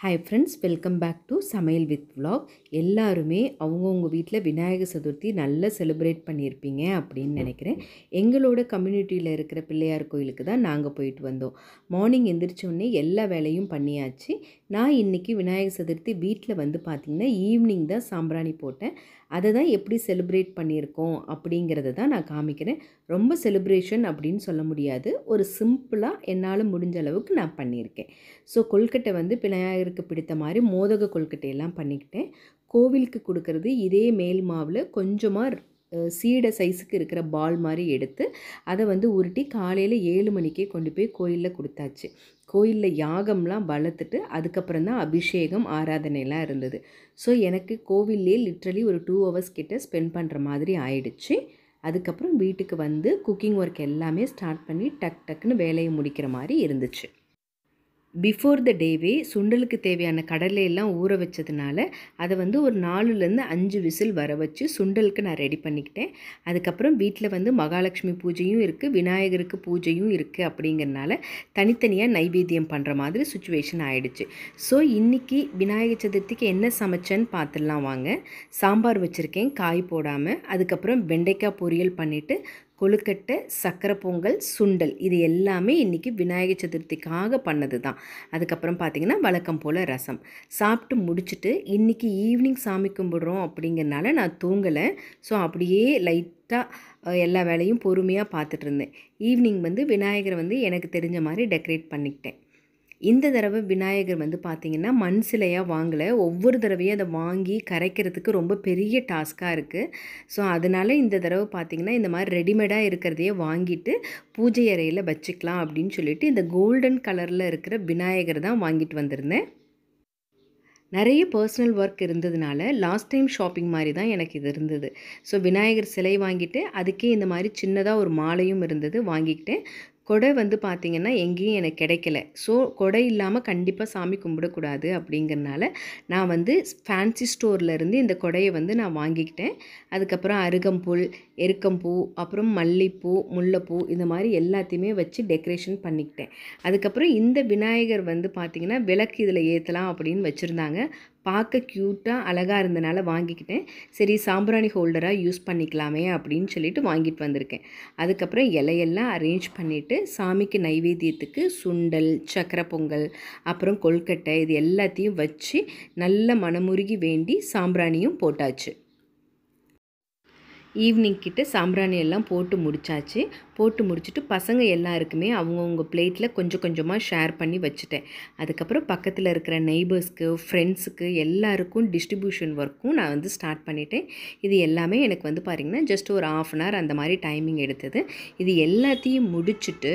Hi friends welcome back to சமையல் with vlog எல்லாருமே அவங்கவுங்க வீட்டில் விநாயகர் சதுர்த்தி நல்லா செலிப்ரேட் பண்ணியிருப்பீங்க அப்படின்னு நினைக்கிறேன் எங்களோட கம்யூனிட்டியில் இருக்கிற பிள்ளையார் கோயிலுக்கு தான் நாங்கள் போயிட்டு வந்தோம் மார்னிங் எந்திரிச்சோடனே எல்லா வேலையும் பண்ணியாச்சு நான் இன்றைக்கி விநாயகர் சதுர்த்தி வீட்டில் வந்து பார்த்திங்கன்னா ஈவினிங் தான் சாம்பிராணி போட்டேன் அதை தான் எப்படி செலிப்ரேட் பண்ணியிருக்கோம் அப்படிங்கிறத தான் நான் காமிக்கிறேன் ரொம்ப செலிப்ரேஷன் அப்படின்னு சொல்ல முடியாது ஒரு சிம்பிளாக என்னால் முடிஞ்ச அளவுக்கு நான் பண்ணியிருக்கேன் ஸோ கொல்கட்டை வந்து விநாயகர் கலருக்கு பிடித்த மாதிரி மோதக கொல்கட்டையெல்லாம் பண்ணிக்கிட்டேன் கோவிலுக்கு கொடுக்கறது இதே மேல் மாவில் கொஞ்சமாக சீடை சைஸுக்கு இருக்கிற பால் மாதிரி எடுத்து அதை வந்து உருட்டி காலையில் ஏழு மணிக்கே கொண்டு போய் கோயிலில் கொடுத்தாச்சு கோயிலில் யாகம்லாம் வளர்த்துட்டு அதுக்கப்புறம் தான் அபிஷேகம் ஆராதனைலாம் இருந்தது ஸோ எனக்கு கோவில்லே லிட்ரலி ஒரு டூ ஹவர்ஸ் கிட்டே ஸ்பெண்ட் பண்ணுற மாதிரி ஆயிடுச்சு அதுக்கப்புறம் வீட்டுக்கு வந்து குக்கிங் ஒர்க் எல்லாமே ஸ்டார்ட் பண்ணி டக் டக்குன்னு வேலையை முடிக்கிற மாதிரி இருந்துச்சு பிஃபோர் த டேவே சுண்டலுக்கு தேவையான கடலையெல்லாம் ஊற வச்சதுனால அதை வந்து ஒரு நாலுலேருந்து அஞ்சு விசில் வர வச்சு சுண்டலுக்கு நான் ரெடி பண்ணிக்கிட்டேன் அதுக்கப்புறம் வீட்டில் வந்து மகாலட்சுமி பூஜையும் இருக்குது விநாயகருக்கு பூஜையும் இருக்குது அப்படிங்கிறனால தனித்தனியாக நைவேத்தியம் பண்ணுற மாதிரி சுச்சுவேஷன் ஆகிடுச்சு ஸோ இன்றைக்கி விநாயகர் சதுர்த்திக்கு என்ன சமைச்சேன்னு பார்த்துடலாம் வாங்க சாம்பார் வச்சுருக்கேன் காய் போடாமல் அதுக்கப்புறம் வெண்டைக்காய் பொரியல் பண்ணிவிட்டு கொழுக்கட்டை சக்கரை பொங்கல் சுண்டல் இது எல்லாமே இன்றைக்கி விநாயகர் சதுர்த்திக்காக பண்ணது தான் அதுக்கப்புறம் பார்த்திங்கன்னா வழக்கம் போல் ரசம் சாப்பிட்டு முடிச்சுட்டு இன்றைக்கி ஈவினிங் சாமி கும்பிடுறோம் அப்படிங்கிறனால நான் தூங்கலை ஸோ அப்படியே லைட்டாக எல்லா வேலையும் பொறுமையாக பார்த்துட்டு இருந்தேன் ஈவினிங் வந்து விநாயகரை வந்து எனக்கு தெரிஞ்ச மாதிரி டெக்கரேட் பண்ணிக்கிட்டேன் இந்த தடவை விநாயகர் வந்து பார்த்திங்கன்னா மண் சிலையாக வாங்கலை ஒவ்வொரு தடவையும் அதை வாங்கி கரைக்கிறதுக்கு ரொம்ப பெரிய டாஸ்க்காக இருக்குது ஸோ அதனால் இந்த தடவை பார்த்திங்கன்னா இந்த மாதிரி ரெடிமேடாக இருக்கிறதையே வாங்கிட்டு பூஜை அறையில் வச்சுக்கலாம் அப்படின்னு சொல்லிட்டு இந்த கோல்டன் கலரில் இருக்கிற விநாயகர் தான் வாங்கிட்டு வந்திருந்தேன் நிறைய பர்சனல் ஒர்க் இருந்ததுனால லாஸ்ட் டைம் ஷாப்பிங் மாதிரி தான் எனக்கு இது இருந்தது ஸோ விநாயகர் சிலை வாங்கிட்டு அதுக்கே இந்த மாதிரி சின்னதாக ஒரு மாலையும் இருந்தது வாங்கிக்கிட்டேன் கொடை வந்து பார்த்திங்கன்னா எங்கேயும் எனக்கு கிடைக்கல ஸோ கொடை இல்லாமல் கண்டிப்பாக சாமி கும்பிடக்கூடாது அப்படிங்கிறனால நான் வந்து ஃபேன்சி ஸ்டோர்லேருந்து இந்த கொடையை வந்து நான் வாங்கிக்கிட்டேன் அதுக்கப்புறம் அருகம்புல் எருக்கம்பூ அப்புறம் மல்லிப்பூ முல்லைப்பூ இந்த மாதிரி எல்லாத்தையுமே வச்சு டெக்கரேஷன் பண்ணிக்கிட்டேன் அதுக்கப்புறம் இந்த விநாயகர் வந்து பார்த்திங்கன்னா விளக்கு இதில் ஏற்றலாம் அப்படின்னு வச்சுருந்தாங்க பார்க்க க்யூட்டாக அழகாக இருந்தனால வாங்கிக்கிட்டேன் சரி சாம்பிராணி ஹோல்டராக யூஸ் பண்ணிக்கலாமே அப்படின்னு சொல்லிட்டு வாங்கிட்டு வந்திருக்கேன் அதுக்கப்புறம் இலையெல்லாம் அரேஞ்ச் பண்ணிவிட்டு சாமிக்கு நைவேத்தியத்துக்கு சுண்டல் சக்கரை பொங்கல் அப்புறம் கொல்கட்டை இது எல்லாத்தையும் வச்சு நல்ல மனமுருகி வேண்டி சாம்பிராணியும் போட்டாச்சு ஈவினிங் கிட்டே சாம்பிராணி எல்லாம் போட்டு முடித்தாச்சு போட்டு முடிச்சுட்டு பசங்க எல்லாருக்குமே அவங்கவுங்க பிளேட்டில் கொஞ்சம் கொஞ்சமாக ஷேர் பண்ணி வச்சுட்டேன் அதுக்கப்புறம் பக்கத்தில் இருக்கிற நெய்பர்ஸ்க்கு ஃப்ரெண்ட்ஸுக்கு எல்லாருக்கும் டிஸ்ட்ரிபியூஷன் ஒர்க்கும் நான் வந்து ஸ்டார்ட் பண்ணிட்டேன் இது எல்லாமே எனக்கு வந்து பார்த்திங்கன்னா ஜஸ்ட் ஒரு ஆஃப் அன் ஹவர் அந்த மாதிரி டைமிங் எடுத்தது இது எல்லாத்தையும் முடிச்சுட்டு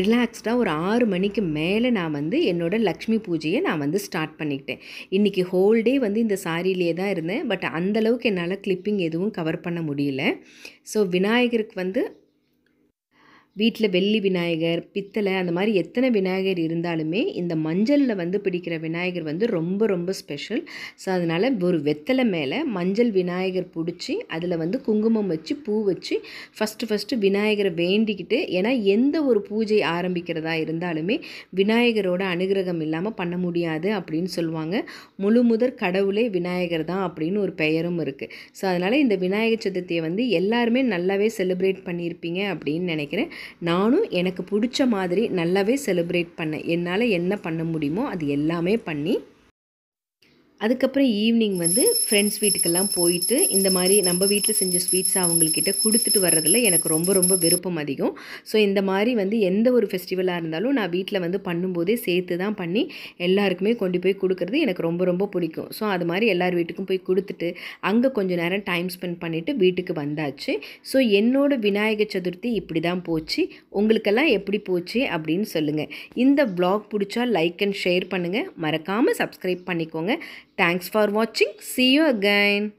ரிலாக்ஸ்டாக ஒரு ஆறு மணிக்கு மேலே நான் வந்து என்னோடய லக்ஷ்மி பூஜையை நான் வந்து ஸ்டார்ட் பண்ணிக்கிட்டேன் இன்றைக்கி ஹோல் டே வந்து இந்த சாரியிலே தான் இருந்தேன் பட் அந்தளவுக்கு என்னால் கிளிப்பிங் எதுவும் கவர் பண்ண முடியல ஸோ விநாயகருக்கு வந்து வீட்டில் வெள்ளி விநாயகர் பித்தளை அந்த மாதிரி எத்தனை விநாயகர் இருந்தாலுமே இந்த மஞ்சளில் வந்து பிடிக்கிற விநாயகர் வந்து ரொம்ப ரொம்ப ஸ்பெஷல் ஸோ அதனால் ஒரு வெத்தலை மேலே மஞ்சள் விநாயகர் பிடிச்சி அதில் வந்து குங்குமம் வச்சு பூ வச்சு ஃபஸ்ட்டு ஃபஸ்ட்டு விநாயகரை வேண்டிக்கிட்டு ஏன்னா எந்த ஒரு பூஜை ஆரம்பிக்கிறதா இருந்தாலுமே விநாயகரோட அனுகிரகம் இல்லாமல் பண்ண முடியாது அப்படின்னு சொல்லுவாங்க முழு முதற் கடவுளே விநாயகர் தான் அப்படின்னு ஒரு பெயரும் இருக்குது ஸோ அதனால் இந்த விநாயகர் சதுர்த்தியை வந்து எல்லாருமே நல்லாவே செலிப்ரேட் பண்ணியிருப்பீங்க அப்படின்னு நினைக்கிறேன் நானும் எனக்கு பிடிச்ச மாதிரி நல்லாவே செலிப்ரேட் பண்ணேன் என்னால் என்ன பண்ண முடியுமோ அது எல்லாமே பண்ணி அதுக்கப்புறம் ஈவினிங் வந்து ஃப்ரெண்ட்ஸ் வீட்டுக்கெல்லாம் போயிட்டு இந்த மாதிரி நம்ம வீட்டில் செஞ்ச ஸ்வீட்ஸை அவங்கக்கிட்ட கொடுத்துட்டு வர்றதில் எனக்கு ரொம்ப ரொம்ப விருப்பம் அதிகம் ஸோ இந்த மாதிரி வந்து எந்த ஒரு ஃபெஸ்டிவலாக இருந்தாலும் நான் வீட்டில் வந்து பண்ணும்போதே சேர்த்து தான் பண்ணி எல்லாருக்குமே கொண்டு போய் கொடுக்குறது எனக்கு ரொம்ப ரொம்ப பிடிக்கும் ஸோ அது மாதிரி எல்லார் வீட்டுக்கும் போய் கொடுத்துட்டு அங்கே கொஞ்சம் நேரம் டைம் ஸ்பெண்ட் பண்ணிவிட்டு வீட்டுக்கு வந்தாச்சு ஸோ என்னோட விநாயகர் சதுர்த்தி இப்படி தான் போச்சு உங்களுக்கெல்லாம் எப்படி போச்சு அப்படின்னு சொல்லுங்கள் இந்த ப்ளாக் பிடிச்சா லைக் அண்ட் ஷேர் பண்ணுங்கள் மறக்காமல் சப்ஸ்கிரைப் பண்ணிக்கோங்க Thanks for watching. See you again.